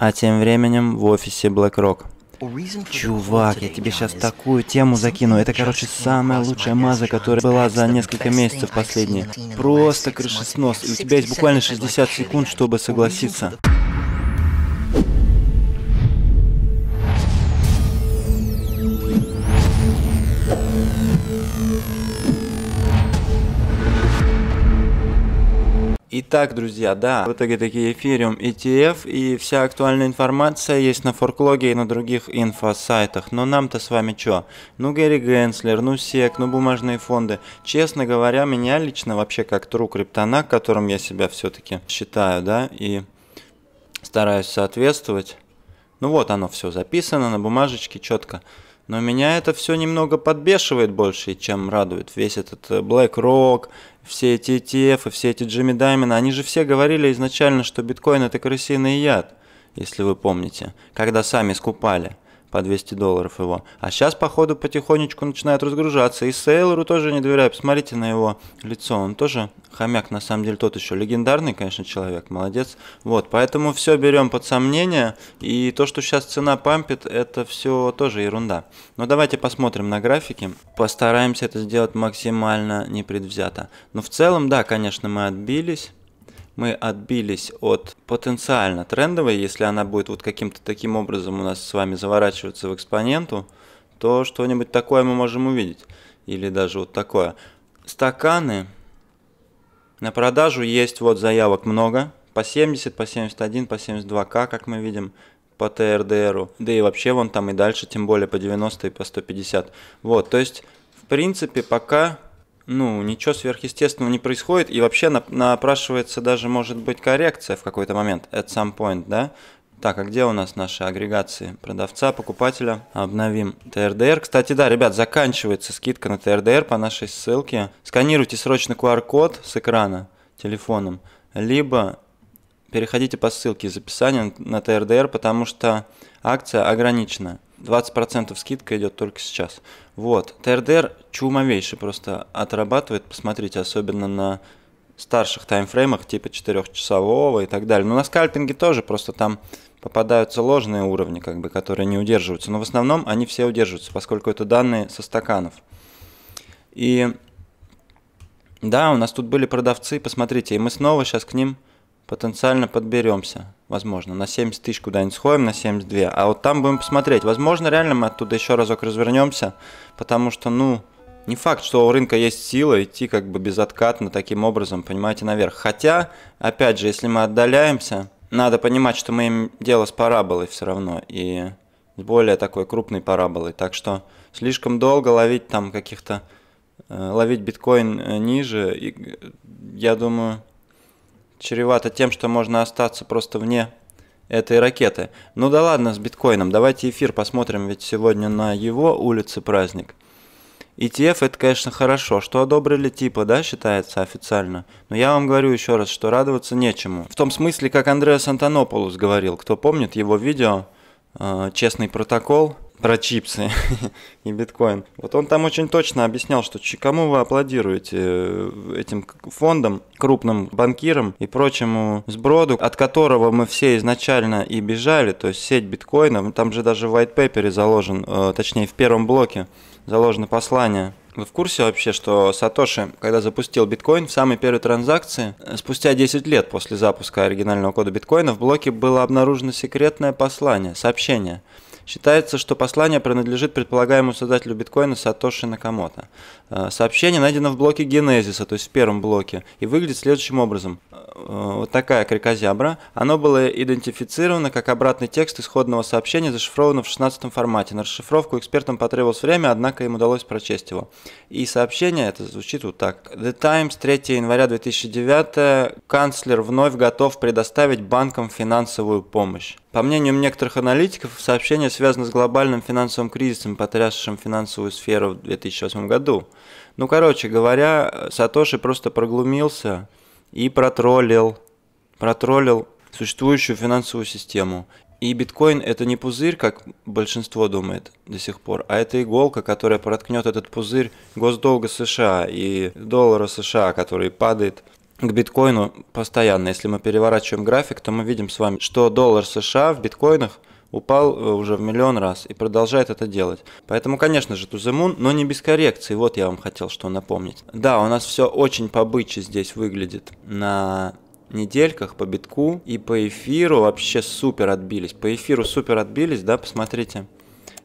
А тем временем в офисе BlackRock. Чувак, я тебе сейчас такую тему закину. Это, короче, самая лучшая маза, которая была за несколько месяцев последние. Просто крышеснос. И у тебя есть буквально 60 секунд, чтобы согласиться. Итак, друзья, да, в итоге такие эфириум ETF и вся актуальная информация есть на форклоге и на других инфосайтах. Но нам-то с вами чё? Ну Гэри Генслер, ну СЕК, ну бумажные фонды. Честно говоря, меня лично вообще как тру криптона, которым я себя все-таки считаю, да, и стараюсь соответствовать. Ну вот оно все записано на бумажечке четко. Но меня это все немного подбешивает больше, чем радует. Весь этот BlackRock, э, все эти ETF, все эти Джимми Даймены, они же все говорили изначально, что биткоин это крысиный яд, если вы помните, когда сами скупали – по 200 долларов его. А сейчас, походу, потихонечку начинает разгружаться. И Сейлору тоже не доверяю. Посмотрите на его лицо. Он тоже хомяк, на самом деле, тот еще легендарный, конечно, человек. Молодец. Вот, поэтому все берем под сомнение. И то, что сейчас цена пампит, это все тоже ерунда. Но давайте посмотрим на графики. Постараемся это сделать максимально непредвзято. Но в целом, да, конечно, мы отбились мы отбились от потенциально трендовой, если она будет вот каким-то таким образом у нас с вами заворачиваться в экспоненту, то что-нибудь такое мы можем увидеть. Или даже вот такое. Стаканы. На продажу есть вот заявок много. По 70, по 71, по 72к, как мы видим по ТРДРу, да и вообще вон там и дальше, тем более по 90 и по 150. Вот, то есть, в принципе, пока ну, ничего сверхъестественного не происходит, и вообще напрашивается даже, может быть, коррекция в какой-то момент, at some point, да? Так, а где у нас наши агрегации продавца, покупателя? Обновим ТРДР. Кстати, да, ребят, заканчивается скидка на ТРДР по нашей ссылке. Сканируйте срочно QR-код с экрана телефоном, либо переходите по ссылке из описания на ТРДР, потому что акция ограничена. 20% скидка идет только сейчас. Вот. ТРДР чумовейший просто отрабатывает. Посмотрите, особенно на старших таймфреймах, типа 4-часового и так далее. Но на скальпинге тоже, просто там попадаются ложные уровни, как бы, которые не удерживаются. Но в основном они все удерживаются, поскольку это данные со стаканов. И да, у нас тут были продавцы, посмотрите, и мы снова сейчас к ним потенциально подберемся. Возможно, на 70 тысяч куда-нибудь сходим, на 72. А вот там будем посмотреть. Возможно, реально мы оттуда еще разок развернемся, потому что, ну, не факт, что у рынка есть сила идти как бы безоткатно таким образом, понимаете, наверх. Хотя, опять же, если мы отдаляемся, надо понимать, что мы им дело с параболой все равно и с более такой крупной параболой. Так что слишком долго ловить там каких-то, э, ловить биткоин э, ниже, э, я думаю, чревато тем, что можно остаться просто вне этой ракеты. Ну да ладно с биткоином, давайте эфир посмотрим, ведь сегодня на его улице праздник. ETF это, конечно, хорошо, что одобрили типа, да, считается официально. Но я вам говорю еще раз, что радоваться нечему. В том смысле, как Андреас Антонополус говорил, кто помнит его видео э, «Честный протокол», про чипсы и биткоин. Вот он там очень точно объяснял, что кому вы аплодируете э, этим фондам, крупным банкирам и прочему сброду, от которого мы все изначально и бежали, то есть сеть биткоина, там же даже в white paper заложен, э, точнее в первом блоке заложено послание вы в курсе вообще, что Сатоши, когда запустил биткоин, в самой первой транзакции, э, спустя 10 лет после запуска оригинального кода биткоина, в блоке было обнаружено секретное послание, сообщение – Считается, что послание принадлежит предполагаемому создателю биткоина Сатоши Накамото. Э, сообщение найдено в блоке генезиса, то есть в первом блоке, и выглядит следующим образом. Э, вот такая крикозябра. Оно было идентифицировано как обратный текст исходного сообщения, зашифровано в 16 формате. На расшифровку экспертам потребовалось время, однако им удалось прочесть его. И сообщение это звучит вот так. The Times, 3 января 2009, канцлер вновь готов предоставить банкам финансовую помощь. По мнению некоторых аналитиков, сообщение связано с глобальным финансовым кризисом, потрясшим финансовую сферу в 2008 году. Ну, короче говоря, Сатоши просто проглумился и протроллил, протроллил существующую финансовую систему. И биткоин это не пузырь, как большинство думает до сих пор, а это иголка, которая проткнет этот пузырь госдолга США и доллара США, который падает к биткоину постоянно. Если мы переворачиваем график, то мы видим с вами, что доллар США в биткоинах упал э, уже в миллион раз и продолжает это делать. Поэтому, конечно же, Туземун, но не без коррекции. Вот я вам хотел что напомнить. Да, у нас все очень побыче здесь выглядит на недельках по битку и по эфиру вообще супер отбились. По эфиру супер отбились, да, посмотрите.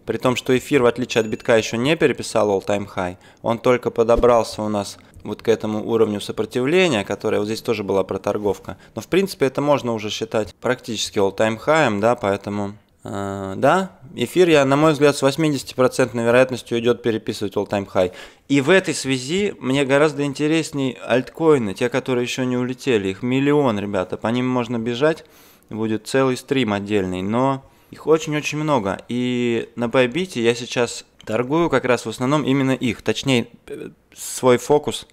При том, что эфир, в отличие от битка, еще не переписал all-time high. Он только подобрался у нас вот к этому уровню сопротивления, которое вот здесь тоже была проторговка. Но в принципе это можно уже считать практически all-time high, да, поэтому... Э, да, эфир, я, на мой взгляд, с 80% вероятностью идет переписывать all-time high. И в этой связи мне гораздо интереснее альткоины, те, которые еще не улетели. Их миллион, ребята, по ним можно бежать, будет целый стрим отдельный, но их очень-очень много. И на Байбите я сейчас Торгую как раз в основном именно их. Точнее, э, свой фокус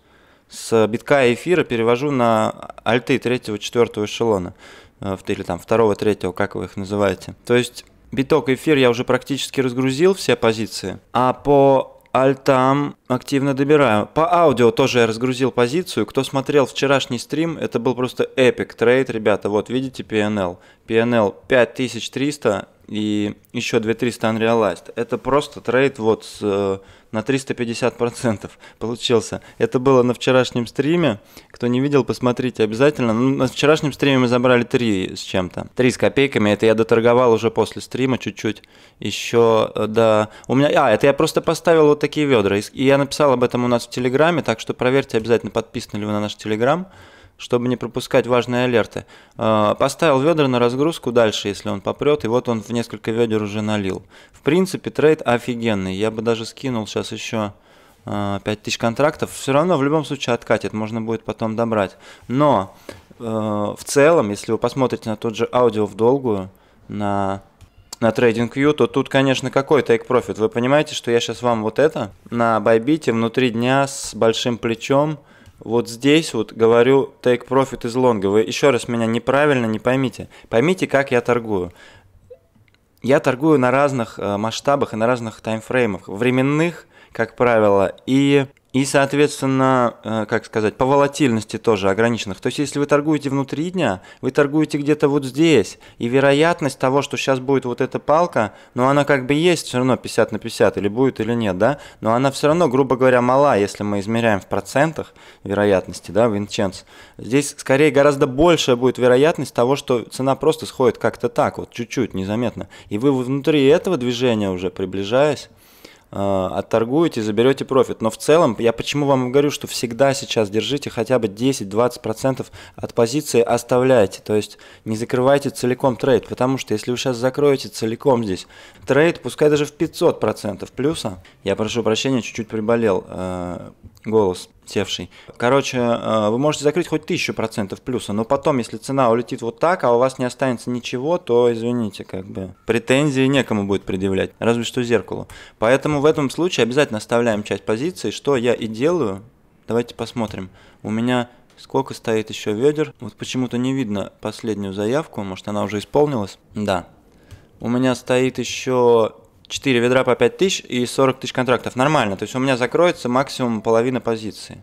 с битка и эфира перевожу на альты третьего, четвертого эшелона. Э, или там второго, третьего, как вы их называете. То есть биток и эфир я уже практически разгрузил все позиции. А по альтам активно добираю. По аудио тоже я разгрузил позицию. Кто смотрел вчерашний стрим, это был просто эпик трейд, ребята. Вот, видите PNL. PNL 5300 и еще 2300 Unrealized. Это просто трейд вот с, э, на 350% получился. Это было на вчерашнем стриме. Кто не видел, посмотрите обязательно. Ну, на вчерашнем стриме мы забрали 3 с чем-то. 3 с копейками. Это я доторговал уже после стрима чуть-чуть. Еще э, до... Да, у меня... А, это я просто поставил вот такие ведра. И я написал об этом у нас в Телеграме, так что проверьте обязательно, подписаны ли вы на наш Телеграм чтобы не пропускать важные алерты. А, поставил ведра на разгрузку дальше, если он попрет, и вот он в несколько ведер уже налил. В принципе, трейд офигенный. Я бы даже скинул сейчас еще 5000 контрактов. Все равно в любом случае откатит, можно будет потом добрать. Но э, в целом, если вы посмотрите на тот же аудио в долгую, на на Trading View, то тут, конечно, какой take профит. Вы понимаете, что я сейчас вам вот это на байбите внутри дня с большим плечом вот здесь вот говорю take profit из лонга. Вы еще раз меня неправильно не поймите. Поймите, как я торгую. Я торгую на разных э, масштабах и на разных таймфреймах. Временных, как правило, и и, соответственно, э, как сказать, по волатильности тоже ограниченных. То есть, если вы торгуете внутри дня, вы торгуете где-то вот здесь, и вероятность того, что сейчас будет вот эта палка, ну, она как бы есть все равно 50 на 50, или будет, или нет, да, но она все равно, грубо говоря, мала, если мы измеряем в процентах вероятности, да, Винченц. Здесь, скорее, гораздо большая будет вероятность того, что цена просто сходит как-то так, вот чуть-чуть, незаметно. И вы внутри этого движения уже приближаясь, Э, отторгуете, заберете профит. Но в целом, я почему вам говорю, что всегда сейчас держите хотя бы 10-20% от позиции оставляйте. То есть не закрывайте целиком трейд, потому что если вы сейчас закроете целиком здесь трейд, пускай даже в 500% плюса, я прошу прощения, чуть-чуть приболел, э, голос севший. Короче, э, вы можете закрыть хоть тысячу процентов плюса, но потом, если цена улетит вот так, а у вас не останется ничего, то, извините, как бы претензии некому будет предъявлять, разве что зеркалу. Поэтому в этом случае обязательно оставляем часть позиции, что я и делаю. Давайте посмотрим. У меня сколько стоит еще ведер. Вот почему-то не видно последнюю заявку, может она уже исполнилась. Да, у меня стоит еще 4 ведра по 5 тысяч и 40 тысяч контрактов. Нормально. То есть у меня закроется максимум половина позиции.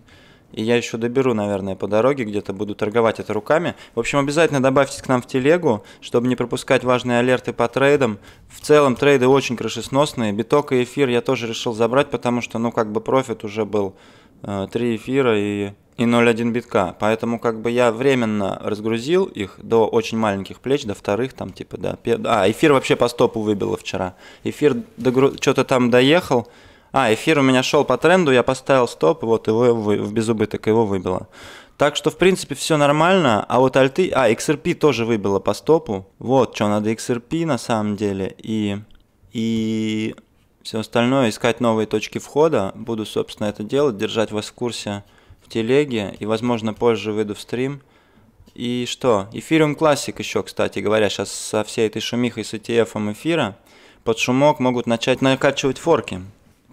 И я еще доберу, наверное, по дороге, где-то буду торговать это руками. В общем, обязательно добавьтесь к нам в телегу, чтобы не пропускать важные алерты по трейдам. В целом трейды очень крышесносные. Биток и эфир я тоже решил забрать, потому что, ну, как бы профит уже был. Э, три эфира и и 0.1 битка. Поэтому как бы я временно разгрузил их до очень маленьких плеч, до вторых там типа, да. А, эфир вообще по стопу выбило вчера. Эфир догру... что-то там доехал. А, эфир у меня шел по тренду, я поставил стоп, вот его вы... в безубыток его выбило. Так что, в принципе, все нормально. А вот альты... А, XRP тоже выбило по стопу. Вот, что надо XRP на самом деле. И... И все остальное, искать новые точки входа. Буду, собственно, это делать, держать вас в курсе в телеге, и, возможно, позже выйду в стрим. И что? Эфириум Classic еще, кстати говоря, сейчас со всей этой шумихой с ETF эфира под шумок могут начать накачивать форки.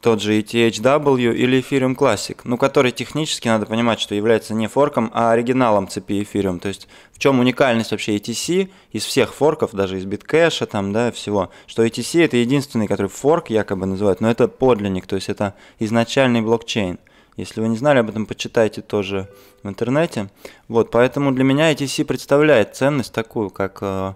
Тот же ETHW или Ethereum Classic, ну который технически, надо понимать, что является не форком, а оригиналом цепи Ethereum. То есть в чем уникальность вообще ETC из всех форков, даже из биткэша там, да, всего, что ETC это единственный, который форк якобы называют, но это подлинник, то есть это изначальный блокчейн – если вы не знали об этом, почитайте тоже в интернете. Вот, поэтому для меня ETC представляет ценность такую, как, э,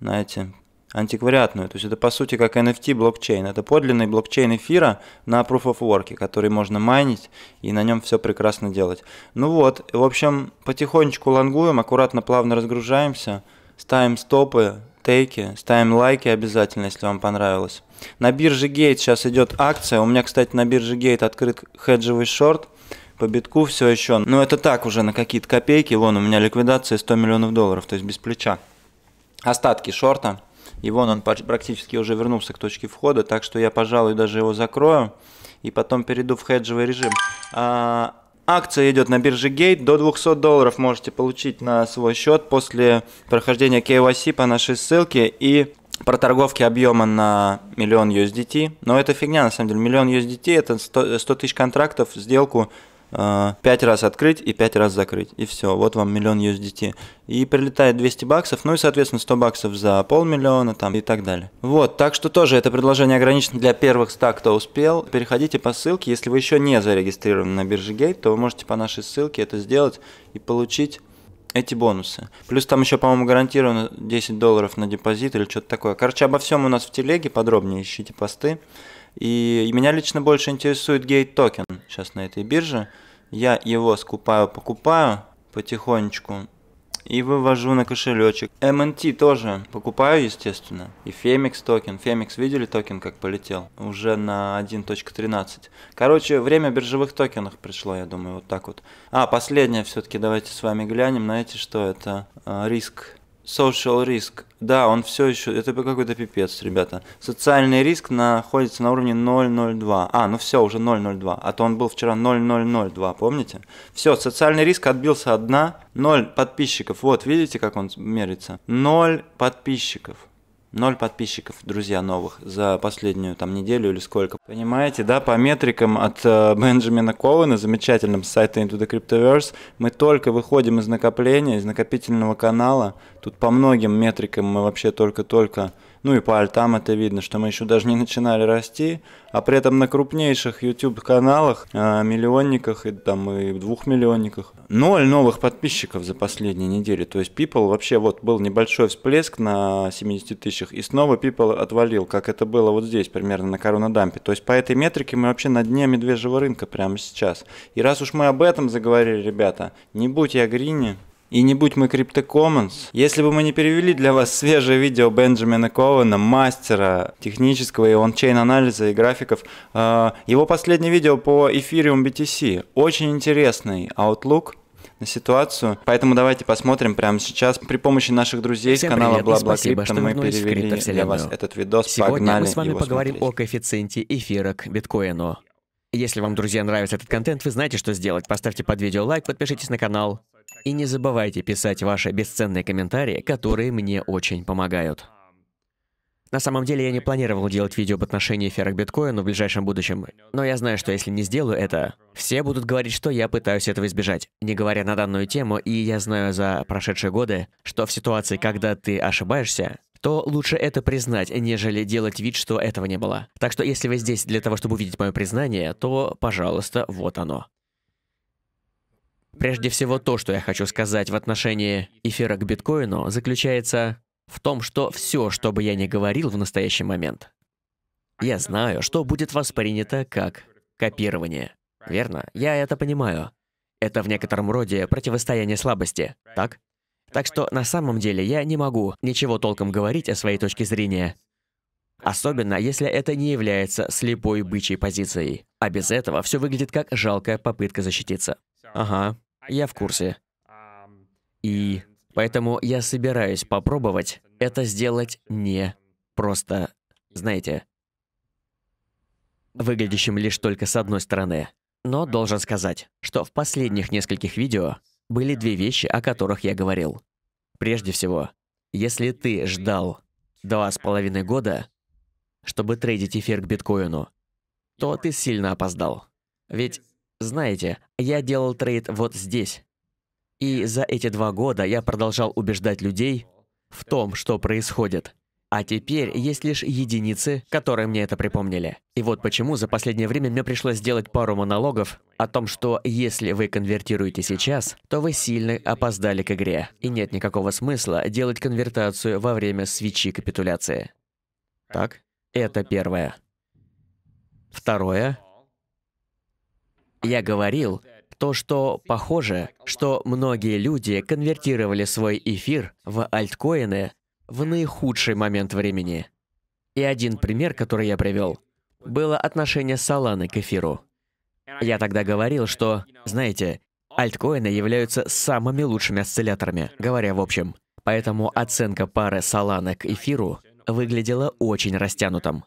знаете, антиквариатную. То есть это по сути как NFT блокчейн. Это подлинный блокчейн эфира на Proof of Work, который можно майнить и на нем все прекрасно делать. Ну вот, в общем, потихонечку лангуем, аккуратно, плавно разгружаемся, ставим стопы, тейки, ставим лайки обязательно, если вам понравилось. На бирже Gate сейчас идет акция. У меня, кстати, на бирже Gate открыт хеджевый шорт по битку все еще. Но ну, это так уже на какие-то копейки. Вон у меня ликвидация 100 миллионов долларов, то есть без плеча. Остатки шорта. И вон он практически уже вернулся к точке входа, так что я, пожалуй, даже его закрою и потом перейду в хеджевый режим. А, Акция идет на бирже Gate. До 200 долларов можете получить на свой счет после прохождения KYC по нашей ссылке и про торговки объема на миллион USDT. Но это фигня, на самом деле. Миллион USDT – это 100 тысяч контрактов, сделку Э, пять раз открыть и пять раз закрыть. И все, вот вам миллион USDT. И прилетает 200 баксов, ну и, соответственно, 100 баксов за полмиллиона там и так далее. Вот, так что тоже это предложение ограничено для первых 100, кто успел. Переходите по ссылке. Если вы еще не зарегистрированы на бирже Gate, то вы можете по нашей ссылке это сделать и получить эти бонусы. Плюс там еще, по-моему, гарантировано 10 долларов на депозит или что-то такое. Короче, обо всем у нас в телеге подробнее ищите посты. И, и меня лично больше интересует гейт токен сейчас на этой бирже. Я его скупаю, покупаю потихонечку и вывожу на кошелечек. MNT тоже покупаю, естественно. И Femix токен. Femix видели токен, как полетел? Уже на 1.13. Короче, время биржевых токенов пришло, я думаю, вот так вот. А, последнее все-таки давайте с вами глянем на эти, что это? А, риск Social риск, да, он все еще, это какой-то пипец, ребята. Социальный риск находится на уровне 0,02. А, ну все, уже 0,02, а то он был вчера 0,002, помните? Все, социальный риск отбился от дна, 0 подписчиков, вот, видите, как он мерится? 0 подписчиков. Ноль подписчиков, друзья, новых за последнюю там неделю или сколько. Понимаете, да, по метрикам от э, Бенджамина Коуэна замечательным с сайта Into the Cryptoverse, мы только выходим из накопления, из накопительного канала. Тут по многим метрикам мы вообще только-только ну и по альтам это видно, что мы еще даже не начинали расти, а при этом на крупнейших YouTube-каналах, а, миллионниках и там и двухмиллионниках, ноль новых подписчиков за последние недели. То есть People вообще вот был небольшой всплеск на 70 тысячах, и снова People отвалил, как это было вот здесь, примерно на Коронадампе. То есть по этой метрике мы вообще на дне медвежьего рынка прямо сейчас. И раз уж мы об этом заговорили, ребята, не будь я Грини, и не будь мы CryptoCommons, если бы мы не перевели для вас свежее видео Бенджамина Кована, мастера технического и ончейн анализа и графиков, э, его последнее видео по Ethereum BTC, очень интересный outlook на ситуацию. Поэтому давайте посмотрим прямо сейчас при помощи наших друзей с канала Бла-Бла Крипто мы перевели для вас этот видос. Сегодня Погнали мы с вами поговорим смотреть. о коэффициенте эфира к биткоину. Если вам, друзья, нравится этот контент, вы знаете, что сделать. Поставьте под видео лайк, подпишитесь на канал. И не забывайте писать ваши бесценные комментарии, которые мне очень помогают. На самом деле я не планировал делать видео об отношении эфирок биткоину в ближайшем будущем, но я знаю, что если не сделаю это, все будут говорить, что я пытаюсь этого избежать, не говоря на данную тему, и я знаю за прошедшие годы, что в ситуации, когда ты ошибаешься, то лучше это признать, нежели делать вид, что этого не было. Так что если вы здесь для того, чтобы увидеть мое признание, то, пожалуйста, вот оно. Прежде всего, то, что я хочу сказать в отношении эфира к биткоину, заключается в том, что все, что бы я ни говорил в настоящий момент, я знаю, что будет воспринято как копирование. Верно? Я это понимаю. Это в некотором роде противостояние слабости, так? Так что на самом деле я не могу ничего толком говорить о своей точке зрения. Особенно, если это не является слепой бычьей позицией. А без этого все выглядит как жалкая попытка защититься. Ага. Я в курсе. И поэтому я собираюсь попробовать это сделать не просто, знаете, выглядящим лишь только с одной стороны. Но должен сказать, что в последних нескольких видео были две вещи, о которых я говорил. Прежде всего, если ты ждал два с половиной года, чтобы трейдить эфир к биткоину, то ты сильно опоздал. Ведь знаете, я делал трейд вот здесь. И за эти два года я продолжал убеждать людей в том, что происходит. А теперь есть лишь единицы, которые мне это припомнили. И вот почему за последнее время мне пришлось сделать пару монологов о том, что если вы конвертируете сейчас, то вы сильно опоздали к игре, и нет никакого смысла делать конвертацию во время свечи капитуляции. Так? Это первое. Второе я говорил то, что похоже, что многие люди конвертировали свой эфир в альткоины в наихудший момент времени. И один пример, который я привел, было отношение Соланы к эфиру. Я тогда говорил, что, знаете, альткоины являются самыми лучшими осцилляторами, говоря в общем. Поэтому оценка пары Solana к эфиру выглядела очень растянутым.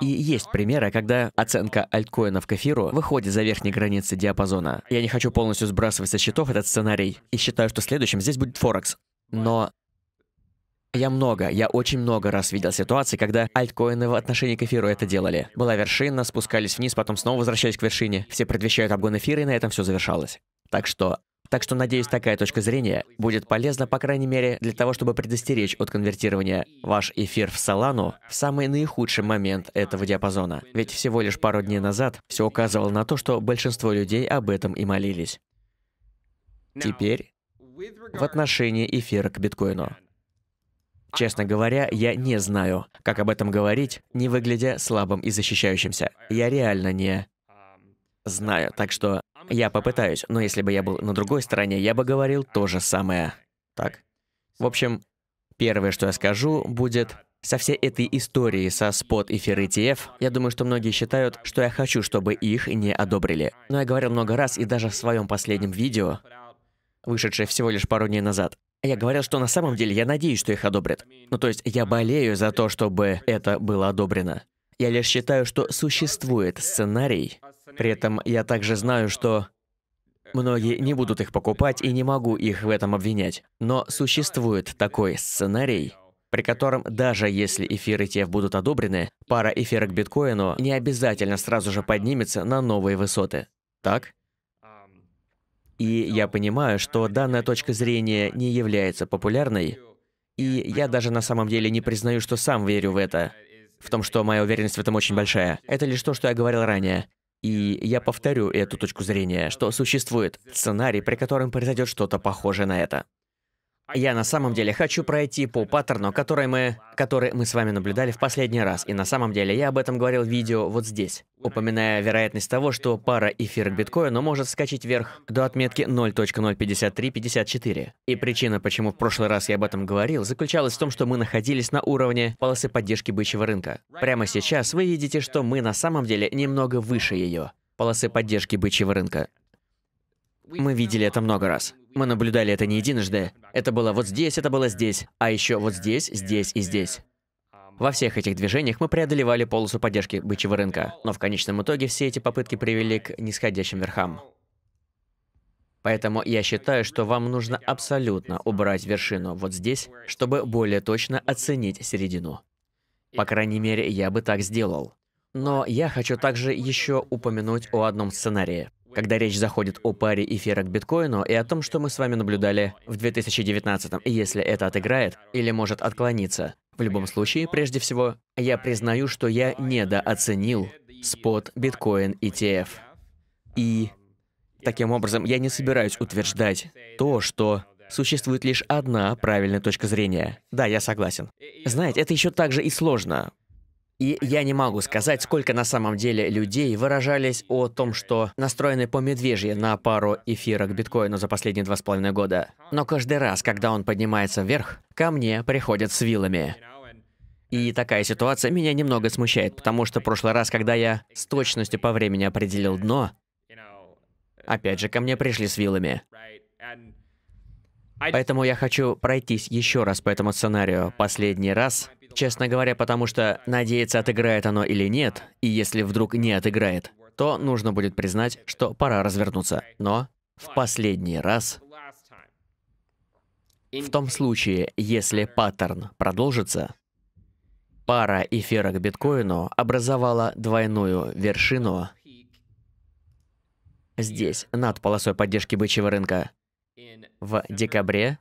И есть примеры, когда оценка альткоина в кафиру выходит за верхние границы диапазона. Я не хочу полностью сбрасывать со счетов этот сценарий, и считаю, что следующим здесь будет Форекс. Но я много, я очень много раз видел ситуации, когда альткоины в отношении к эфиру это делали. Была вершина, спускались вниз, потом снова возвращались к вершине. Все предвещают обгон эфира, и на этом все завершалось. Так что так что, надеюсь, такая точка зрения будет полезна, по крайней мере, для того, чтобы предостеречь от конвертирования ваш эфир в Солану в самый наихудший момент этого диапазона. Ведь всего лишь пару дней назад все указывало на то, что большинство людей об этом и молились. Теперь в отношении эфира к биткоину. Честно говоря, я не знаю, как об этом говорить, не выглядя слабым и защищающимся. Я реально не знаю, так что я попытаюсь, но если бы я был на другой стороне, я бы говорил то же самое. Так? В общем, первое, что я скажу, будет... Со всей этой историей со спот и ETF. E я думаю, что многие считают, что я хочу, чтобы их не одобрили. Но я говорил много раз, и даже в своем последнем видео, вышедшее всего лишь пару дней назад, я говорил, что на самом деле я надеюсь, что их одобрят. Ну то есть я болею за то, чтобы это было одобрено. Я лишь считаю, что существует сценарий, при этом я также знаю, что многие не будут их покупать и не могу их в этом обвинять. Но существует такой сценарий, при котором даже если эфиры ETF будут одобрены, пара эфира к биткоину не обязательно сразу же поднимется на новые высоты. Так? И я понимаю, что данная точка зрения не является популярной, и я даже на самом деле не признаю, что сам верю в это в том, что моя уверенность в этом очень большая. Это лишь то, что я говорил ранее. И я повторю эту точку зрения, что существует сценарий, при котором произойдет что-то похожее на это. Я на самом деле хочу пройти по паттерну, который мы, который мы с вами наблюдали в последний раз. И на самом деле я об этом говорил в видео вот здесь, упоминая вероятность того, что пара эфир к биткоину может скачать вверх до отметки 0.05354. И причина, почему в прошлый раз я об этом говорил, заключалась в том, что мы находились на уровне полосы поддержки бычьего рынка. Прямо сейчас вы видите, что мы на самом деле немного выше ее полосы поддержки бычьего рынка. Мы видели это много раз. Мы наблюдали это не единожды. Это было вот здесь, это было здесь, а еще вот здесь, здесь и здесь. Во всех этих движениях мы преодолевали полосу поддержки бычьего рынка, но в конечном итоге все эти попытки привели к нисходящим верхам. Поэтому я считаю, что вам нужно абсолютно убрать вершину вот здесь, чтобы более точно оценить середину. По крайней мере, я бы так сделал. Но я хочу также еще упомянуть о одном сценарии когда речь заходит о паре эфира к биткоину и о том, что мы с вами наблюдали в 2019, м если это отыграет или может отклониться. В любом случае, прежде всего, я признаю, что я недооценил спот биткоин ETF. И таким образом я не собираюсь утверждать то, что существует лишь одна правильная точка зрения. Да, я согласен. Знаете, это еще также и сложно, и я не могу сказать, сколько на самом деле людей выражались о том, что настроены по медвежье на пару эфира к биткоину за последние два с половиной года. Но каждый раз, когда он поднимается вверх, ко мне приходят с вилами. И такая ситуация меня немного смущает, потому что в прошлый раз, когда я с точностью по времени определил дно, опять же ко мне пришли с вилами. Поэтому я хочу пройтись еще раз по этому сценарию. Последний раз Честно говоря, потому что надеяться, отыграет оно или нет, и если вдруг не отыграет, то нужно будет признать, что пора развернуться. Но в последний раз, в том случае, если паттерн продолжится, пара эфира к биткоину образовала двойную вершину здесь, над полосой поддержки бычьего рынка, в декабре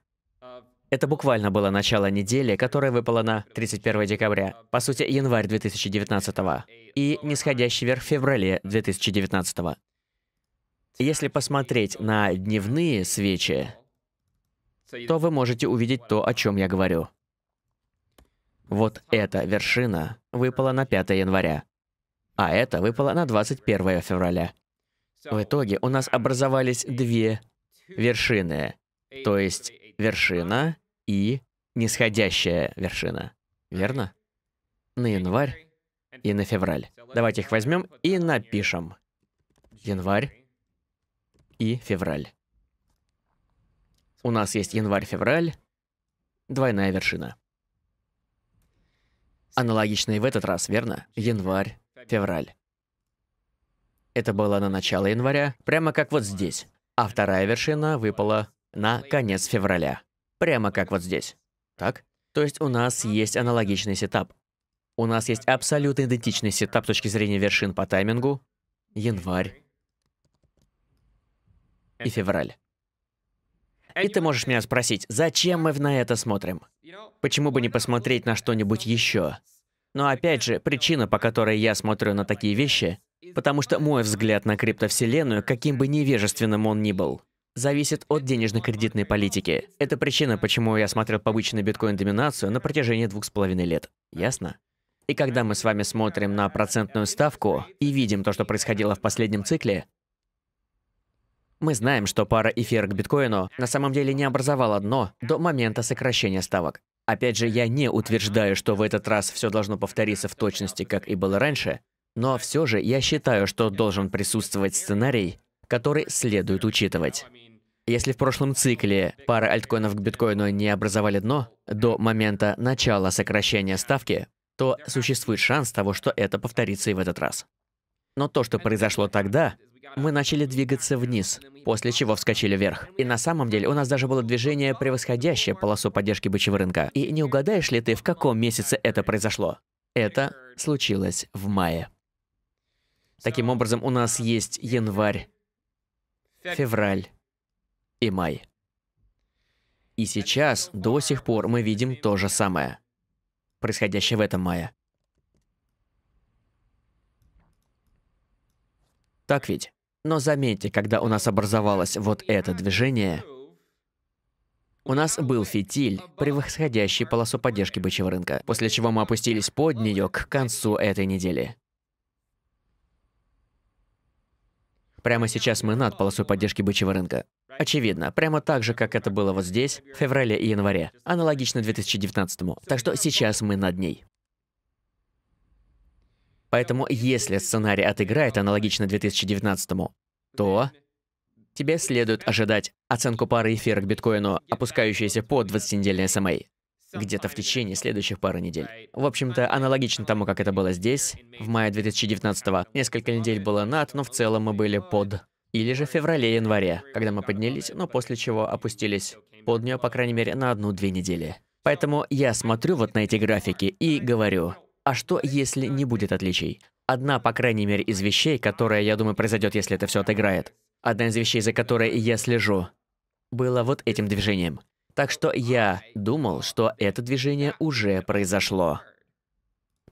это буквально было начало недели, которая выпала на 31 декабря, по сути, январь 2019 и нисходящий вверх в феврале 2019 Если посмотреть на дневные свечи, то вы можете увидеть то, о чем я говорю. Вот эта вершина выпала на 5 января, а это выпало на 21 февраля. В итоге у нас образовались две вершины, то есть вершина и нисходящая вершина. Верно? На январь и на февраль. Давайте их возьмем и напишем. Январь и февраль. У нас есть январь-февраль, двойная вершина. Аналогично и в этот раз, верно? Январь, февраль. Это было на начало января, прямо как вот здесь. А вторая вершина выпала на конец февраля. Прямо как вот здесь. Так? То есть у нас есть аналогичный сетап. У нас есть абсолютно идентичный сетап с точки зрения вершин по таймингу. Январь и февраль. И ты можешь меня спросить, зачем мы на это смотрим? Почему бы не посмотреть на что-нибудь еще? Но опять же, причина, по которой я смотрю на такие вещи, потому что мой взгляд на криптовселенную, каким бы невежественным он ни был, зависит от денежно-кредитной политики. Это причина, почему я смотрел повышенную биткоин-доминацию на протяжении двух с половиной лет. Ясно? И когда мы с вами смотрим на процентную ставку и видим то, что происходило в последнем цикле, мы знаем, что пара эфира к биткоину на самом деле не образовала дно до момента сокращения ставок. Опять же, я не утверждаю, что в этот раз все должно повториться в точности, как и было раньше, но все же я считаю, что должен присутствовать сценарий, который следует учитывать. Если в прошлом цикле пары альткоинов к биткоину не образовали дно до момента начала сокращения ставки, то существует шанс того, что это повторится и в этот раз. Но то, что произошло тогда, мы начали двигаться вниз, после чего вскочили вверх. И на самом деле у нас даже было движение, превосходящее полосу поддержки бычьего рынка. И не угадаешь ли ты, в каком месяце это произошло? Это случилось в мае. Таким образом, у нас есть январь, февраль, и май. И сейчас, до сих пор, мы видим то же самое, происходящее в этом мае. Так ведь? Но заметьте, когда у нас образовалось вот это движение, у нас был фитиль, превосходящий полосу поддержки бычьего рынка, после чего мы опустились под нее к концу этой недели. Прямо сейчас мы над полосой поддержки бычьего рынка. Очевидно, прямо так же, как это было вот здесь, в феврале и январе, аналогично 2019. му Так что сейчас мы над ней. Поэтому если сценарий отыграет аналогично 2019, му то тебе следует ожидать оценку пары эфира к биткоину, опускающейся под 20-недельной SMA, эм где-то в течение следующих пары недель. В общем-то, аналогично тому, как это было здесь, в мае 2019 го несколько недель было над, но в целом мы были под или же в феврале-январе, когда мы поднялись, но после чего опустились под нее, по крайней мере, на одну-две недели. Поэтому я смотрю вот на эти графики и говорю, а что, если не будет отличий? Одна, по крайней мере, из вещей, которая, я думаю, произойдет, если это все отыграет. Одна из вещей, за которой я слежу, было вот этим движением. Так что я думал, что это движение уже произошло.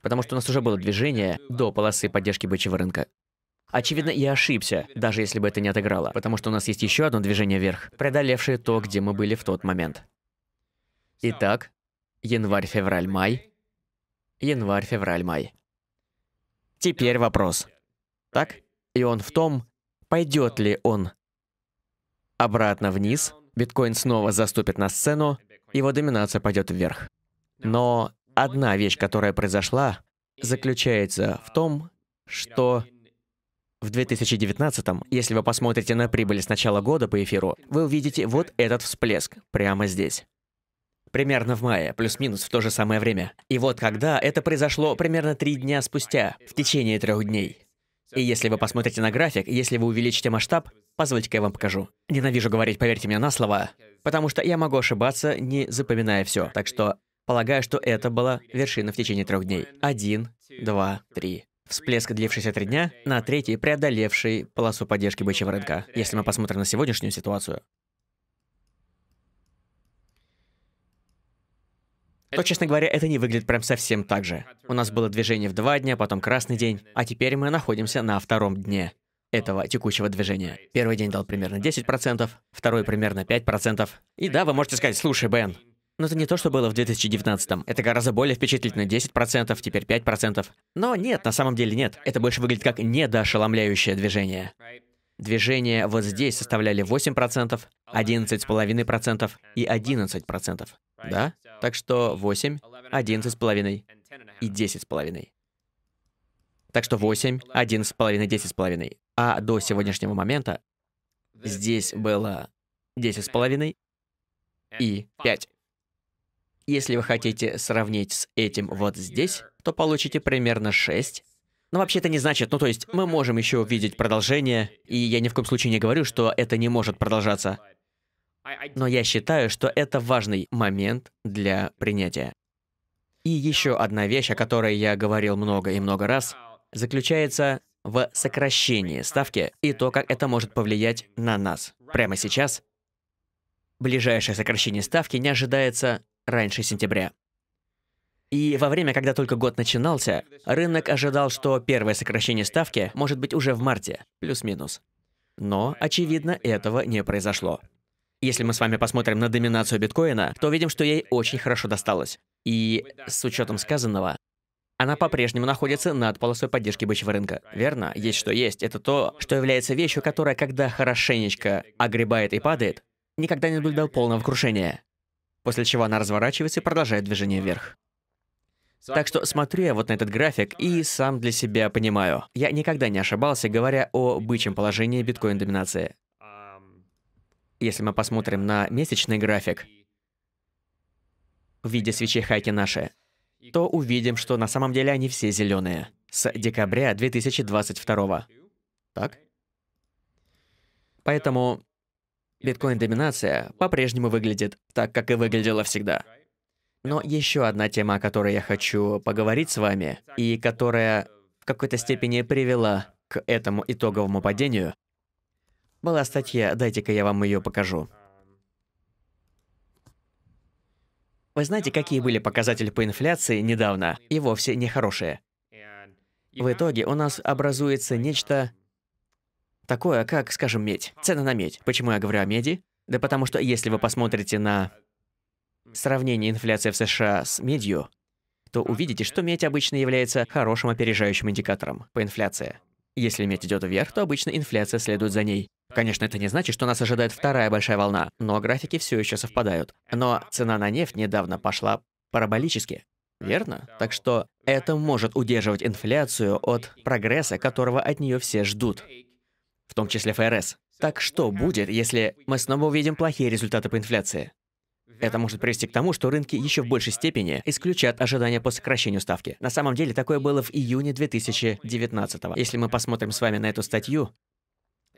Потому что у нас уже было движение до полосы поддержки бычьего рынка. Очевидно, я ошибся, даже если бы это не отыграло, потому что у нас есть еще одно движение вверх, преодолевшее то, где мы были в тот момент. Итак, январь, февраль, май. Январь, февраль, май. Теперь вопрос. Так? И он в том, пойдет ли он обратно вниз, биткоин снова заступит на сцену, его доминация пойдет вверх. Но одна вещь, которая произошла, заключается в том, что в 2019-м, если вы посмотрите на прибыль с начала года по эфиру, вы увидите вот этот всплеск прямо здесь. Примерно в мае, плюс-минус в то же самое время. И вот когда это произошло примерно три дня спустя, в течение трех дней. И если вы посмотрите на график, если вы увеличите масштаб, позвольте-ка я вам покажу. Ненавижу говорить, поверьте мне на слово, потому что я могу ошибаться, не запоминая все. Так что полагаю, что это была вершина в течение трех дней. Один, два, три, всплеск, длившийся три дня, на третий преодолевший полосу поддержки бычьего рынка, если мы посмотрим на сегодняшнюю ситуацию. То, честно говоря, это не выглядит прям совсем так же. У нас было движение в два дня, потом красный день, а теперь мы находимся на втором дне этого текущего движения. Первый день дал примерно 10%, второй примерно 5%. И да, вы можете сказать, слушай, Бен, но это не то, что было в 2019-м. Это гораздо более впечатлительно. 10%, теперь 5%. Но нет, на самом деле нет. Это больше выглядит как недоошеломляющее движение. Движения вот здесь составляли 8%, 11,5% и 11%. Да? Так что 8, 11,5 и 10,5. Так что 8, 11,5, 10,5. А до сегодняшнего момента здесь было 10,5 и 5. Если вы хотите сравнить с этим вот здесь, то получите примерно 6. Но вообще это не значит, ну то есть мы можем еще увидеть продолжение, и я ни в коем случае не говорю, что это не может продолжаться. Но я считаю, что это важный момент для принятия. И еще одна вещь, о которой я говорил много и много раз, заключается в сокращении ставки и то, как это может повлиять на нас. Прямо сейчас ближайшее сокращение ставки не ожидается раньше сентября. И во время, когда только год начинался, рынок ожидал, что первое сокращение ставки может быть уже в марте, плюс-минус. Но, очевидно, этого не произошло. Если мы с вами посмотрим на доминацию биткоина, то видим, что ей очень хорошо досталось. И, с учетом сказанного, она по-прежнему находится над полосой поддержки бычьего рынка. Верно? Есть что есть. Это то, что является вещью, которая, когда хорошенечко огребает и падает, никогда не наблюдал полного крушения после чего она разворачивается и продолжает движение вверх. Так что смотрю я вот на этот график и сам для себя понимаю. Я никогда не ошибался, говоря о бычьем положении биткоин-доминации. Если мы посмотрим на месячный график в виде свечей хайки наши, то увидим, что на самом деле они все зеленые. С декабря 2022. Так? Поэтому биткоин-доминация по-прежнему выглядит так, как и выглядела всегда. Но еще одна тема, о которой я хочу поговорить с вами, и которая в какой-то степени привела к этому итоговому падению, была статья, дайте-ка я вам ее покажу. Вы знаете, какие были показатели по инфляции недавно, и вовсе не хорошие. В итоге у нас образуется нечто такое, как, скажем, медь. Цена на медь. Почему я говорю о меди? Да потому что если вы посмотрите на сравнение инфляции в США с медью, то увидите, что медь обычно является хорошим опережающим индикатором по инфляции. Если медь идет вверх, то обычно инфляция следует за ней. Конечно, это не значит, что нас ожидает вторая большая волна, но графики все еще совпадают. Но цена на нефть недавно пошла параболически. Верно? Так что это может удерживать инфляцию от прогресса, которого от нее все ждут в том числе ФРС. Так что будет, если мы снова увидим плохие результаты по инфляции? Это может привести к тому, что рынки еще в большей степени исключат ожидания по сокращению ставки. На самом деле такое было в июне 2019 -го. Если мы посмотрим с вами на эту статью,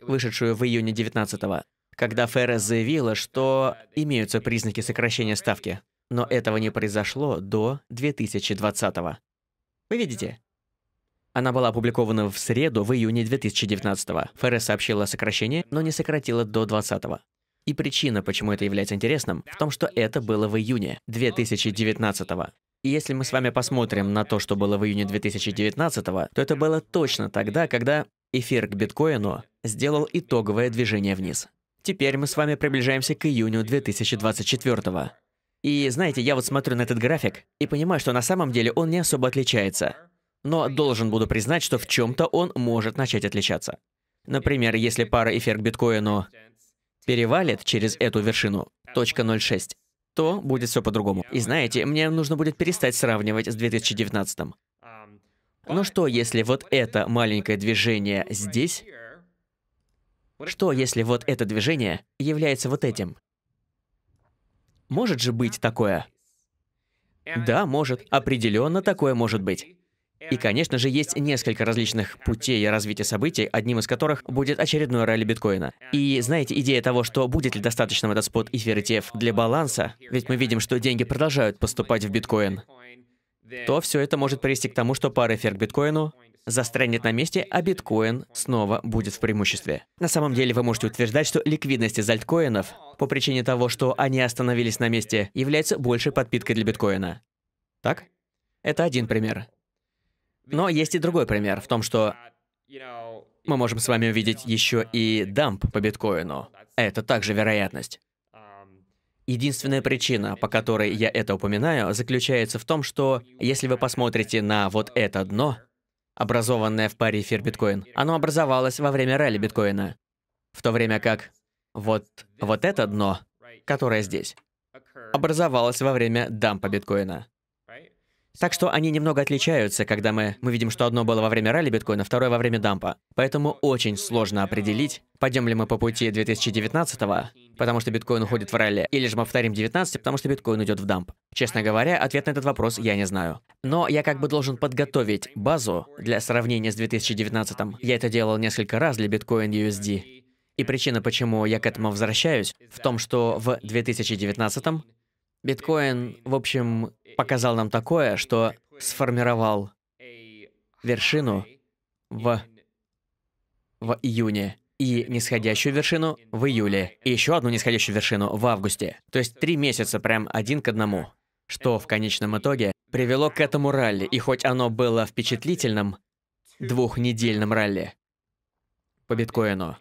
вышедшую в июне 2019 когда ФРС заявила, что имеются признаки сокращения ставки. Но этого не произошло до 2020 -го. Вы видите, она была опубликована в среду в июне 2019 -го. ФРС сообщила о сокращении, но не сократила до 20 -го. И причина, почему это является интересным, в том, что это было в июне 2019 -го. И если мы с вами посмотрим на то, что было в июне 2019, то это было точно тогда, когда эфир к биткоину сделал итоговое движение вниз. Теперь мы с вами приближаемся к июню 2024. -го. И знаете, я вот смотрю на этот график и понимаю, что на самом деле он не особо отличается но должен буду признать, что в чем-то он может начать отличаться. Например, если пара эфир к биткоину перевалит через эту вершину, точка 0.6, то будет все по-другому. И знаете, мне нужно будет перестать сравнивать с 2019. м Но что, если вот это маленькое движение здесь? Что, если вот это движение является вот этим? Может же быть такое? Да, может. Определенно такое может быть. И, конечно же, есть несколько различных путей развития событий, одним из которых будет очередное ралли биткоина. И, знаете, идея того, что будет ли достаточно этот спот эфир ETF для баланса, ведь мы видим, что деньги продолжают поступать в биткоин, то все это может привести к тому, что пара эфир к биткоину застрянет на месте, а биткоин снова будет в преимуществе. На самом деле вы можете утверждать, что ликвидность из альткоинов по причине того, что они остановились на месте, является большей подпиткой для биткоина. Так? Это один пример. Но есть и другой пример в том, что мы можем с вами увидеть еще и дамп по биткоину. Это также вероятность. Единственная причина, по которой я это упоминаю, заключается в том, что если вы посмотрите на вот это дно, образованное в паре эфир биткоин, оно образовалось во время ралли биткоина. В то время как вот, вот это дно, которое здесь, образовалось во время дампа биткоина. Так что они немного отличаются, когда мы, мы видим, что одно было во время ралли биткоина, второе во время дампа. Поэтому очень сложно определить, пойдем ли мы по пути 2019 потому что биткоин уходит в ралли, или же мы повторим 19, потому что биткоин идет в дамп. Честно говоря, ответ на этот вопрос я не знаю. Но я как бы должен подготовить базу для сравнения с 2019. Я это делал несколько раз для биткоин USD. И причина, почему я к этому возвращаюсь, в том, что в 2019 биткоин, в общем, показал нам такое, что сформировал вершину в, в июне и нисходящую вершину в июле, и еще одну нисходящую вершину в августе. То есть три месяца прям один к одному, что в конечном итоге привело к этому ралли, и хоть оно было впечатлительным, двухнедельным ралли по биткоину,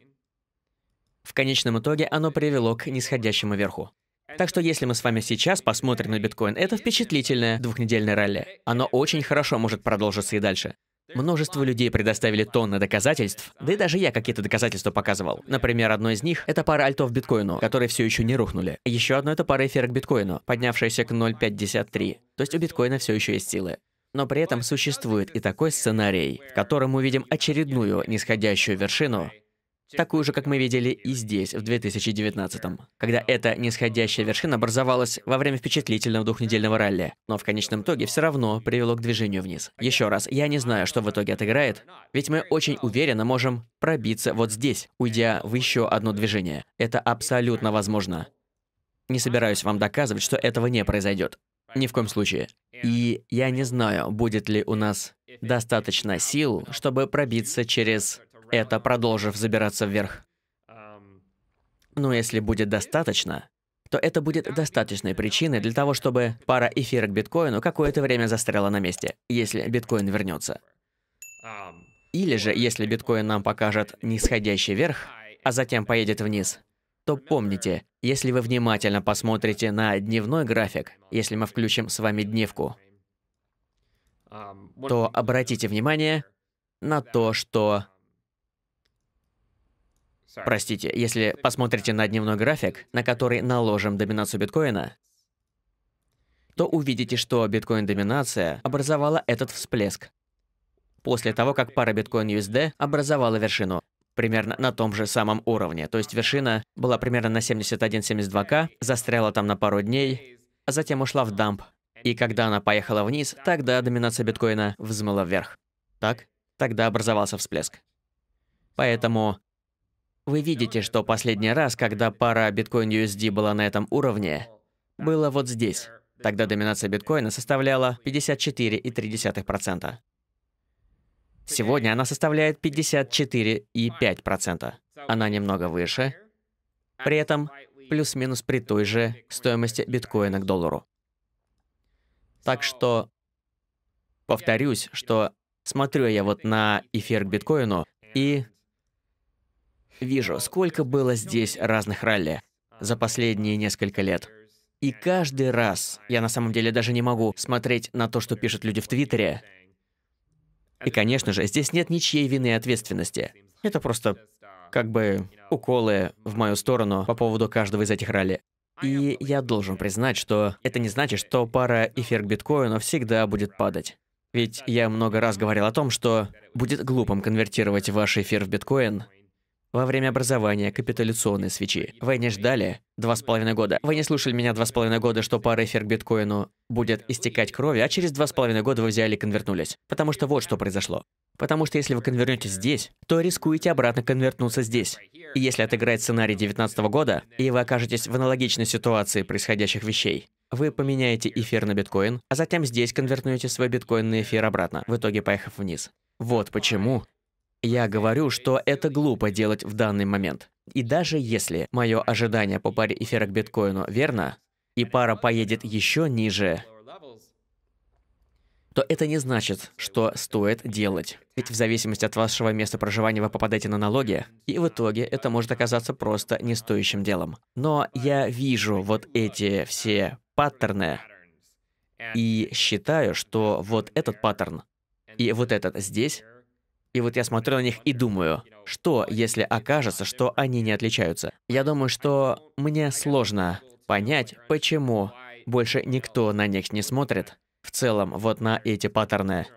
в конечном итоге оно привело к нисходящему верху. Так что если мы с вами сейчас посмотрим на биткоин, это впечатлительное двухнедельное ралли. Оно очень хорошо может продолжиться и дальше. Множество людей предоставили тонны доказательств, да и даже я какие-то доказательства показывал. Например, одно из них — это пара альтов биткоину, которые все еще не рухнули. Еще одно — это пара эфира к биткоину, поднявшаяся к 0,53. То есть у биткоина все еще есть силы. Но при этом существует и такой сценарий, в котором мы увидим очередную нисходящую вершину, такую же, как мы видели и здесь, в 2019 м когда эта нисходящая вершина образовалась во время впечатлительного двухнедельного ралли, но в конечном итоге все равно привело к движению вниз. Еще раз, я не знаю, что в итоге отыграет, ведь мы очень уверенно можем пробиться вот здесь, уйдя в еще одно движение. Это абсолютно возможно. Не собираюсь вам доказывать, что этого не произойдет. Ни в коем случае. И я не знаю, будет ли у нас достаточно сил, чтобы пробиться через это продолжив забираться вверх. Но если будет достаточно, то это будет достаточной причиной для того, чтобы пара эфира к биткоину какое-то время застряла на месте, если биткоин вернется. Или же, если биткоин нам покажет нисходящий вверх, а затем поедет вниз, то помните, если вы внимательно посмотрите на дневной график, если мы включим с вами дневку, то обратите внимание на то, что Простите, если посмотрите на дневной график, на который наложим доминацию биткоина, то увидите, что биткоин-доминация образовала этот всплеск после того, как пара биткоин-USD образовала вершину примерно на том же самом уровне. То есть вершина была примерно на 71-72к, застряла там на пару дней, а затем ушла в дамп. И когда она поехала вниз, тогда доминация биткоина взмыла вверх. Так? Тогда образовался всплеск. Поэтому вы видите, что последний раз, когда пара bitcoin usd была на этом уровне, было вот здесь. Тогда доминация биткоина составляла 54,3%. Сегодня она составляет 54,5%. Она немного выше, при этом плюс-минус при той же стоимости биткоина к доллару. Так что повторюсь, что смотрю я вот на эфир к биткоину, и вижу, сколько было здесь разных ралли за последние несколько лет. И каждый раз, я на самом деле даже не могу смотреть на то, что пишут люди в Твиттере. И, конечно же, здесь нет ничьей вины и ответственности. Это просто как бы уколы в мою сторону по поводу каждого из этих ралли. И я должен признать, что это не значит, что пара эфир к биткоину всегда будет падать. Ведь я много раз говорил о том, что будет глупым конвертировать ваш эфир в биткоин, во время образования капитуляционной свечи. Вы не ждали два с половиной года. Вы не слушали меня два с половиной года, что пара эфир к биткоину будет истекать крови, а через два с половиной года вы взяли и конвертнулись. Потому что вот что произошло. Потому что если вы конвернете здесь, то рискуете обратно конвертнуться здесь. И если отыграть сценарий 19 года, и вы окажетесь в аналогичной ситуации происходящих вещей, вы поменяете эфир на биткоин, а затем здесь конвертнете свой биткоин на эфир обратно, в итоге поехав вниз. Вот почему я говорю, что это глупо делать в данный момент. И даже если мое ожидание по паре эфира к биткоину верно, и пара поедет еще ниже, то это не значит, что стоит делать. Ведь в зависимости от вашего места проживания вы попадаете на налоги, и в итоге это может оказаться просто не стоящим делом. Но я вижу вот эти все паттерны, и считаю, что вот этот паттерн и вот этот здесь и вот я смотрю на них и думаю, что, если окажется, что они не отличаются? Я думаю, что мне сложно понять, почему больше никто на них не смотрит в целом вот на эти паттерны.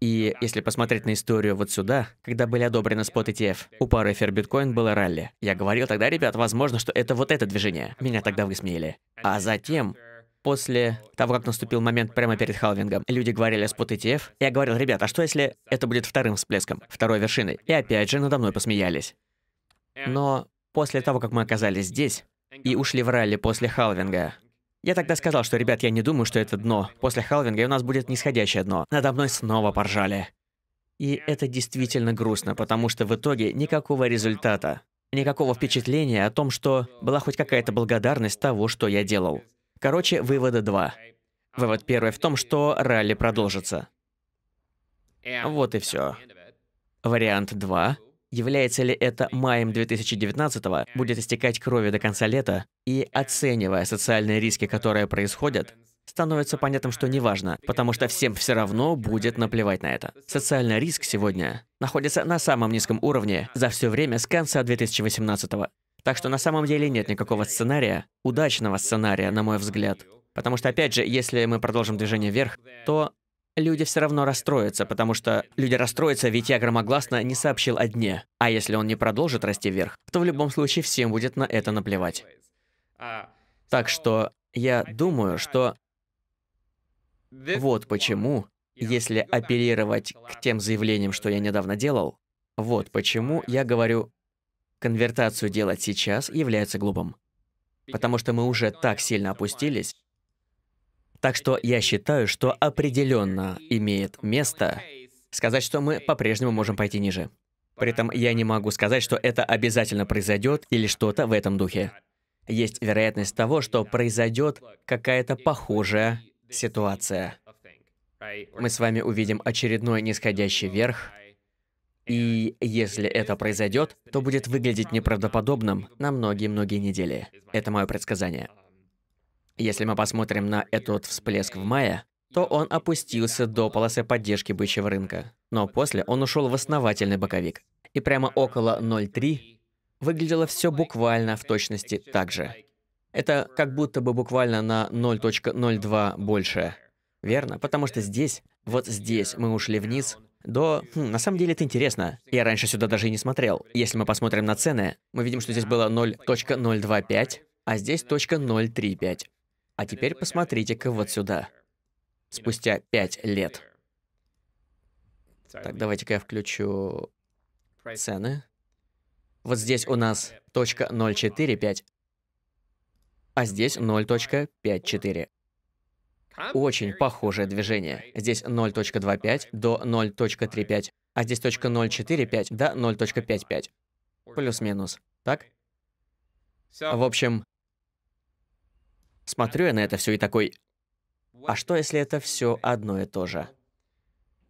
И если посмотреть на историю вот сюда, когда были одобрены спот ETF, у пары эфир биткоин было ралли. Я говорил тогда, ребят, возможно, что это вот это движение. Меня тогда высмеяли. А затем после того, как наступил момент прямо перед халвингом. Люди говорили спот ETF. Я говорил, ребят, а что если это будет вторым всплеском, второй вершиной? И опять же надо мной посмеялись. Но после того, как мы оказались здесь и ушли в ралли после халвинга, я тогда сказал, что, ребят, я не думаю, что это дно. После халвинга у нас будет нисходящее дно. Надо мной снова поржали. И это действительно грустно, потому что в итоге никакого результата, никакого впечатления о том, что была хоть какая-то благодарность того, что я делал. Короче, выводы два. Вывод первый в том, что ралли продолжится. Вот и все. Вариант 2. Является ли это маем 2019 -го, будет истекать крови до конца лета, и оценивая социальные риски, которые происходят, становится понятным, что неважно, потому что всем все равно будет наплевать на это. Социальный риск сегодня находится на самом низком уровне за все время с конца 2018 -го. Так что на самом деле нет никакого сценария, удачного сценария, на мой взгляд. Потому что, опять же, если мы продолжим движение вверх, то люди все равно расстроятся, потому что люди расстроятся, ведь я громогласно не сообщил о дне. А если он не продолжит расти вверх, то в любом случае всем будет на это наплевать. Так что я думаю, что вот почему, если апеллировать к тем заявлениям, что я недавно делал, вот почему я говорю конвертацию делать сейчас является глупым. Потому что мы уже так сильно опустились. Так что я считаю, что определенно имеет место сказать, что мы по-прежнему можем пойти ниже. При этом я не могу сказать, что это обязательно произойдет или что-то в этом духе. Есть вероятность того, что произойдет какая-то похожая ситуация. Мы с вами увидим очередной нисходящий вверх, и если это произойдет, то будет выглядеть неправдоподобным на многие-многие недели. Это мое предсказание. Если мы посмотрим на этот всплеск в мае, то он опустился до полосы поддержки бычьего рынка. Но после он ушел в основательный боковик. И прямо около 0.3 выглядело все буквально в точности так же. Это как будто бы буквально на 0.02 больше. Верно? Потому что здесь, вот здесь мы ушли вниз до... Хм, на самом деле это интересно. Я раньше сюда даже и не смотрел. Если мы посмотрим на цены, мы видим, что здесь было 0.025, а здесь 0.035. А теперь посмотрите-ка вот сюда. Спустя 5 лет. Так, давайте-ка я включу цены. Вот здесь у нас .045, а здесь 0.54. Очень похожее движение. Здесь 0.25 до 0.35, а здесь .045 до 0.55. Плюс-минус. Так? В общем, смотрю я на это все и такой, а что если это все одно и то же?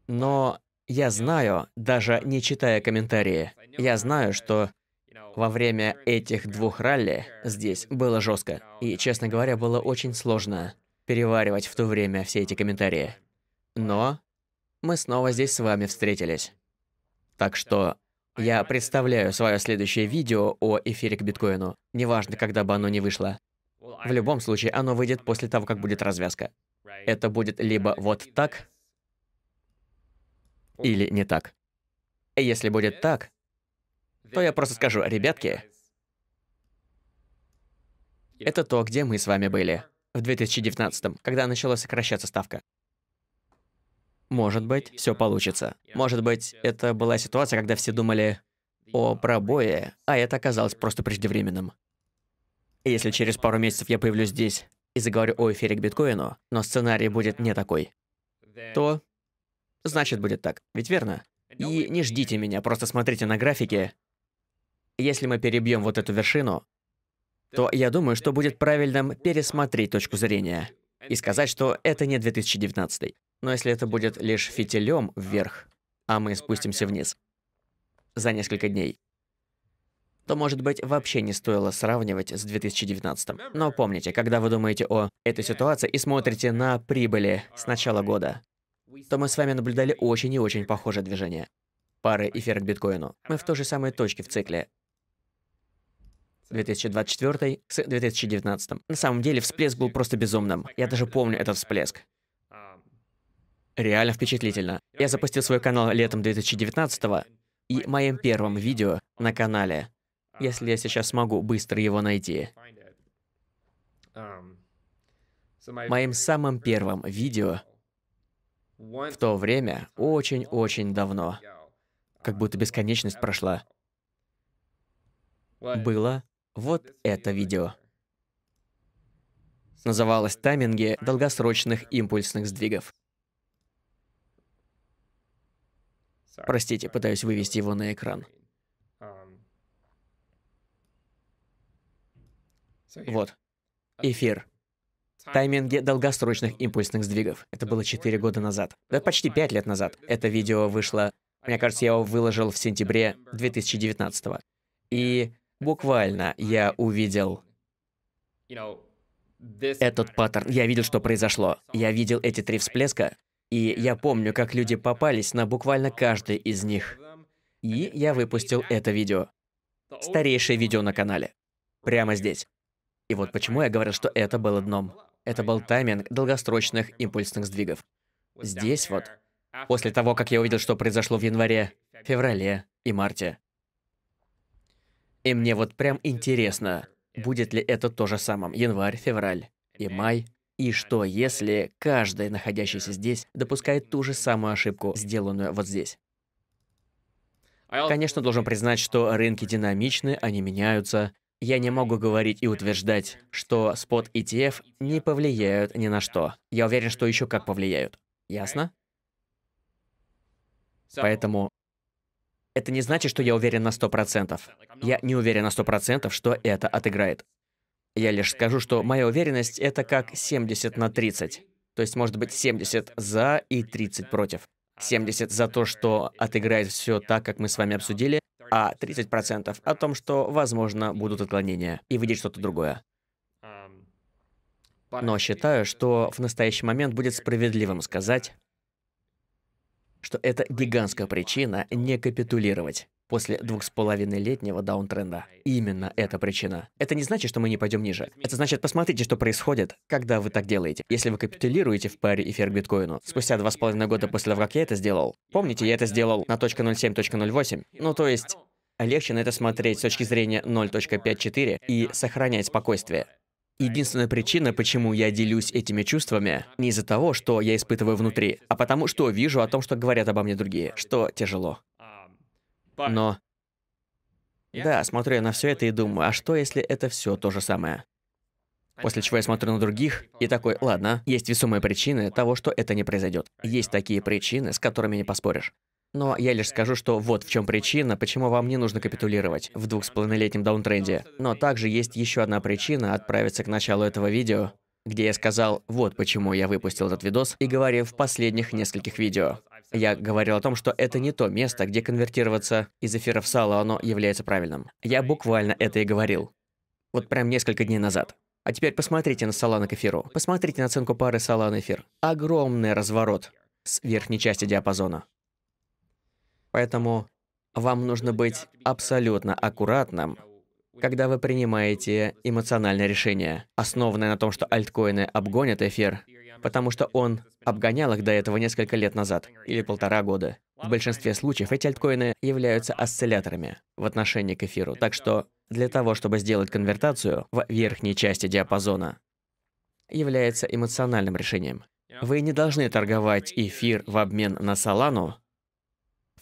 Но я знаю, даже не читая комментарии, я знаю, что во время этих двух ралли здесь было жестко. И, честно говоря, было очень сложно переваривать в то время все эти комментарии. Но мы снова здесь с вами встретились. Так что я представляю свое следующее видео о эфире к биткоину, неважно, когда бы оно не вышло. В любом случае, оно выйдет после того, как будет развязка. Это будет либо вот так, или не так. Если будет так, то я просто скажу, ребятки, это то, где мы с вами были в 2019, когда начала сокращаться ставка. Может быть, все получится. Может быть, это была ситуация, когда все думали о пробое, а это оказалось просто преждевременным. Если через пару месяцев я появлюсь здесь и заговорю о эфире к биткоину, но сценарий будет не такой, то значит будет так, ведь верно? И не ждите меня, просто смотрите на графики. Если мы перебьем вот эту вершину, то я думаю, что будет правильным пересмотреть точку зрения и сказать, что это не 2019. Но если это будет лишь фитилем вверх, а мы спустимся вниз за несколько дней, то, может быть, вообще не стоило сравнивать с 2019. Но помните, когда вы думаете о этой ситуации и смотрите на прибыли с начала года, то мы с вами наблюдали очень и очень похожее движение. Пары эфира к биткоину. Мы в той же самой точке в цикле. 2024 с 2019. На самом деле всплеск был просто безумным. Я даже помню этот всплеск. Реально впечатлительно. Я запустил свой канал летом 2019 и моим первым видео на канале, если я сейчас смогу быстро его найти. Моим самым первым видео в то время очень-очень давно, как будто бесконечность прошла, было вот это видео. Называлось «Тайминги долгосрочных импульсных сдвигов». Простите, пытаюсь вывести его на экран. Вот. Эфир. Тайминги долгосрочных импульсных сдвигов. Это было 4 года назад. Да почти 5 лет назад. Это видео вышло... Мне кажется, я его выложил в сентябре 2019 -го. И Буквально я увидел этот паттерн. Я видел, что произошло. Я видел эти три всплеска, и я помню, как люди попались на буквально каждый из них. И я выпустил это видео. Старейшее видео на канале. Прямо здесь. И вот почему я говорю, что это было дном. Это был тайминг долгосрочных импульсных сдвигов. Здесь вот, после того, как я увидел, что произошло в январе, феврале и марте, и мне вот прям интересно, будет ли это то же самое? январь, февраль и май? И что, если каждый, находящийся здесь, допускает ту же самую ошибку, сделанную вот здесь? Конечно, должен признать, что рынки динамичны, они меняются. Я не могу говорить и утверждать, что спот ETF не повлияют ни на что. Я уверен, что еще как повлияют. Ясно? Поэтому это не значит, что я уверен на 100%. Я не уверен на 100%, что это отыграет. Я лишь скажу, что моя уверенность — это как 70 на 30. То есть, может быть, 70 за и 30 против. 70 за то, что отыграет все так, как мы с вами обсудили, а 30% о том, что, возможно, будут отклонения и выйдет что-то другое. Но считаю, что в настоящий момент будет справедливым сказать, что это гигантская причина не капитулировать после двух с половиной летнего даунтренда. Именно эта причина. Это не значит, что мы не пойдем ниже. Это значит, посмотрите, что происходит, когда вы так делаете. Если вы капитулируете в паре эфир к биткоину, спустя два с половиной года после того, как я это сделал. Помните, я это сделал на .07.08. Ну, то есть, легче на это смотреть с точки зрения 0.54 и сохранять спокойствие. Единственная причина, почему я делюсь этими чувствами, не из-за того, что я испытываю внутри, а потому что вижу о том, что говорят обо мне другие, что тяжело. Но... Да, смотрю я на все это и думаю, а что если это все то же самое? После чего я смотрю на других и такой, ладно, есть весомые причины того, что это не произойдет. Есть такие причины, с которыми не поспоришь. Но я лишь скажу, что вот в чем причина, почему вам не нужно капитулировать в двух с летнем даунтренде. Но также есть еще одна причина отправиться к началу этого видео, где я сказал, вот почему я выпустил этот видос, и говорил в последних нескольких видео. Я говорил о том, что это не то место, где конвертироваться из эфира в сало, оно является правильным. Я буквально это и говорил. Вот прям несколько дней назад. А теперь посмотрите на Солана к эфиру. Посмотрите на оценку пары Солана эфир. Огромный разворот с верхней части диапазона. Поэтому вам нужно быть абсолютно аккуратным, когда вы принимаете эмоциональное решение, основанное на том, что альткоины обгонят эфир, потому что он обгонял их до этого несколько лет назад, или полтора года. В большинстве случаев эти альткоины являются осцилляторами в отношении к эфиру, так что для того, чтобы сделать конвертацию в верхней части диапазона, является эмоциональным решением. Вы не должны торговать эфир в обмен на Солану,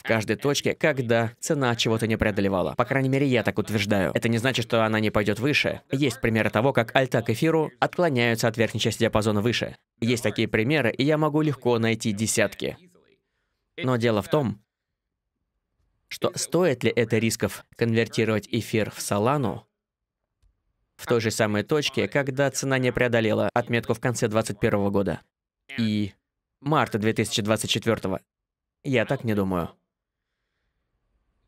в каждой точке, когда цена чего-то не преодолевала. По крайней мере, я так утверждаю. Это не значит, что она не пойдет выше. Есть примеры того, как альта к эфиру отклоняются от верхней части диапазона выше. Есть такие примеры, и я могу легко найти десятки. Но дело в том, что стоит ли это рисков конвертировать эфир в Солану, в той же самой точке, когда цена не преодолела отметку в конце 2021 года и марта 2024. Я так не думаю.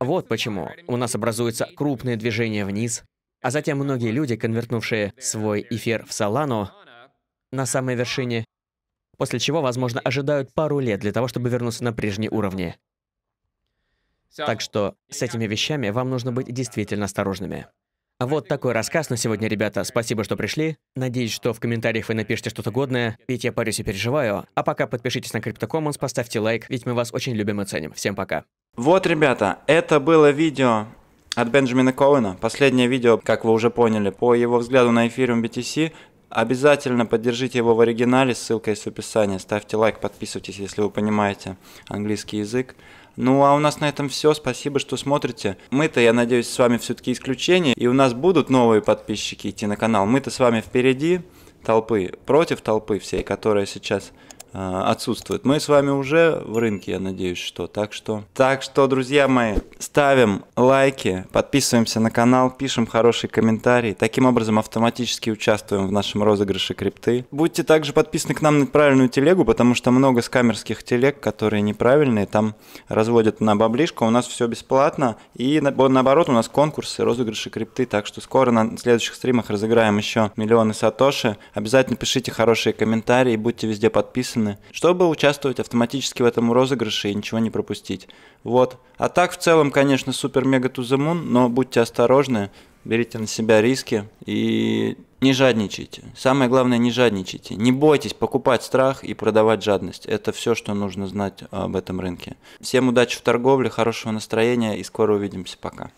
Вот почему у нас образуется крупное движение вниз, а затем многие люди, конвертнувшие свой эфир в Солану, на самой вершине, после чего, возможно, ожидают пару лет для того, чтобы вернуться на прежние уровни. Так что с этими вещами вам нужно быть действительно осторожными. Вот такой рассказ на сегодня, ребята. Спасибо, что пришли. Надеюсь, что в комментариях вы напишите что-то годное, ведь я парюсь и переживаю. А пока подпишитесь на CryptoCommons, поставьте лайк, ведь мы вас очень любим и ценим. Всем пока. Вот, ребята, это было видео от Бенджамина Коуэна. Последнее видео, как вы уже поняли, по его взгляду на эфириум BTC. Обязательно поддержите его в оригинале, ссылка есть в описании. Ставьте лайк, подписывайтесь, если вы понимаете английский язык. Ну а у нас на этом все. Спасибо, что смотрите. Мы-то, я надеюсь, с вами все-таки исключение. И у нас будут новые подписчики идти на канал. Мы-то с вами впереди толпы, против толпы всей, которая сейчас а, отсутствует. Мы с вами уже в рынке, я надеюсь, что. Так что, так что, друзья мои, ставим лайки, подписываемся на канал, пишем хорошие комментарии. Таким образом, автоматически участвуем в нашем розыгрыше крипты. Будьте также подписаны к нам на правильную телегу, потому что много скамерских телег, которые неправильные, там разводят на баблишко. У нас все бесплатно. И наоборот, у нас конкурсы, розыгрыши крипты. Так что скоро на следующих стримах разыграем еще миллионы сатоши. Обязательно пишите хорошие комментарии, будьте везде подписаны отмечены, чтобы участвовать автоматически в этом розыгрыше и ничего не пропустить. Вот. А так в целом, конечно, супер-мега to но будьте осторожны, берите на себя риски и не жадничайте. Самое главное, не жадничайте. Не бойтесь покупать страх и продавать жадность. Это все, что нужно знать об этом рынке. Всем удачи в торговле, хорошего настроения и скоро увидимся. Пока.